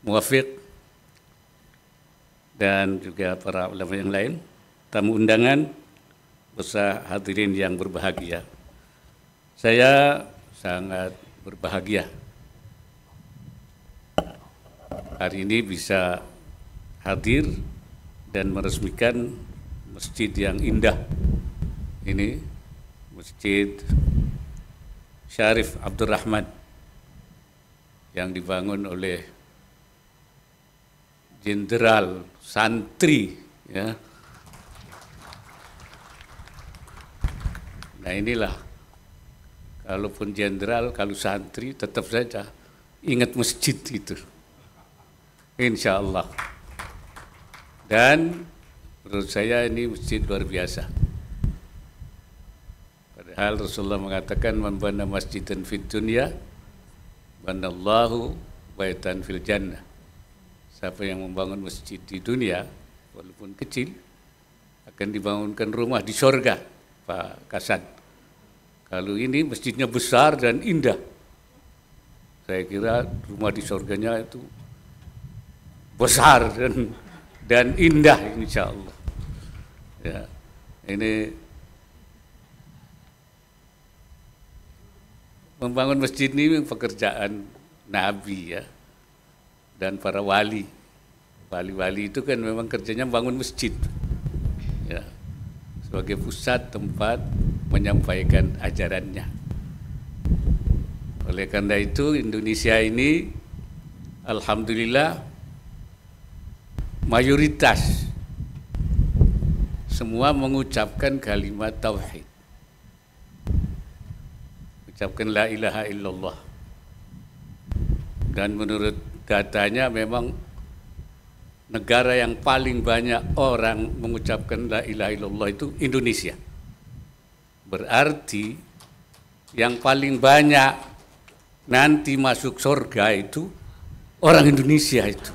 Muwafiq dan juga para ulama yang lain, tamu undangan, besar hadirin yang berbahagia. Saya sangat berbahagia hari ini bisa hadir dan meresmikan masjid yang indah ini Masjid Syarif Abdurrahman yang dibangun oleh jenderal, santri, ya. Nah inilah, kalaupun jenderal, kalau santri tetap saja ingat masjid itu. Insya Allah. Dan menurut saya ini masjid luar biasa. Padahal Rasulullah mengatakan membangun masjid dan fit dunia, banallahu baitan fil jannah siapa yang membangun masjid di dunia walaupun kecil akan dibangunkan rumah di surga, Pak Kasan kalau ini masjidnya besar dan indah saya kira rumah di surganya itu besar dan dan indah insya Allah ya ini membangun masjid ini pekerjaan Nabi ya dan para wali. Wali-wali itu kan memang kerjanya bangun masjid. Ya. Sebagai pusat tempat menyampaikan ajarannya. Oleh karena itu Indonesia ini alhamdulillah mayoritas semua mengucapkan kalimat tauhid. Ucapkan la ilaha illallah. Dan menurut datanya memang negara yang paling banyak orang mengucapkan la ilaha illallah itu Indonesia. Berarti yang paling banyak nanti masuk surga itu orang Indonesia itu.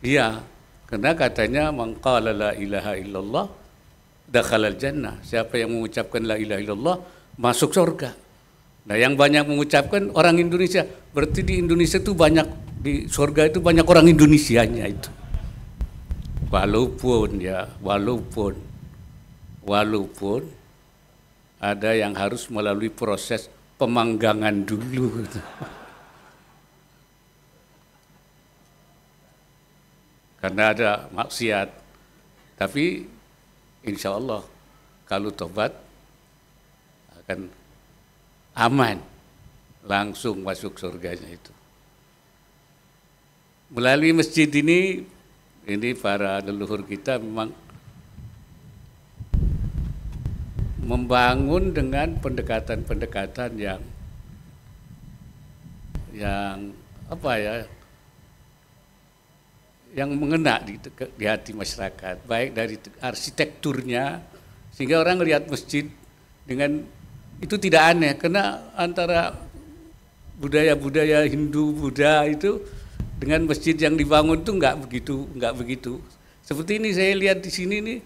Iya, karena katanya mengqala la ilaha illallah dakhalal jannah. Siapa yang mengucapkan la ilaha illallah masuk surga. Nah yang banyak mengucapkan orang Indonesia, berarti di Indonesia itu banyak, di surga itu banyak orang Indonesianya itu. Walaupun ya, walaupun, walaupun ada yang harus melalui proses pemanggangan dulu. Karena ada maksiat. Tapi insya Allah kalau tobat akan aman langsung masuk surganya itu. Melalui masjid ini, ini para leluhur kita memang membangun dengan pendekatan-pendekatan yang yang apa ya yang mengena di, di hati masyarakat baik dari arsitekturnya sehingga orang melihat masjid dengan itu tidak aneh karena antara budaya-budaya Hindu Buddha itu dengan masjid yang dibangun itu nggak begitu nggak begitu seperti ini saya lihat di sini nih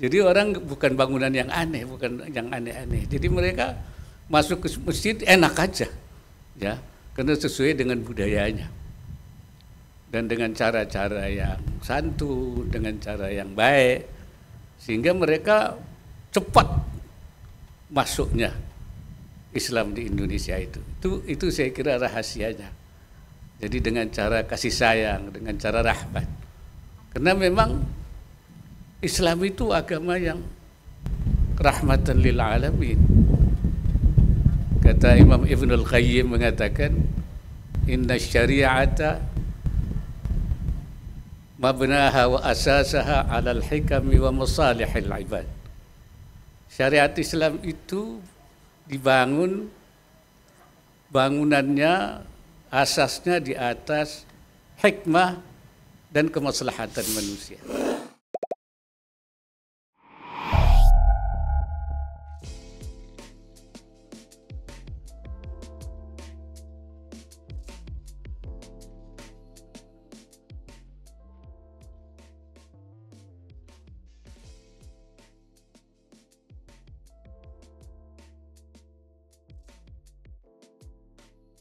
jadi orang bukan bangunan yang aneh bukan yang aneh-aneh jadi mereka masuk ke masjid enak aja ya karena sesuai dengan budayanya dan dengan cara-cara yang santun dengan cara yang baik sehingga mereka cepat masuknya Islam di Indonesia itu. Itu itu saya kira rahasianya. Jadi dengan cara kasih sayang, dengan cara rahmat. Karena memang Islam itu agama yang rahmatan lil alamin. Kata Imam Ibn Al-Qayyim mengatakan, Inna syari'ata mabnaha wa asasaha alal hikami wa masalihil ibad. Syariat Islam itu dibangun bangunannya asasnya di atas hikmah dan kemaslahatan manusia.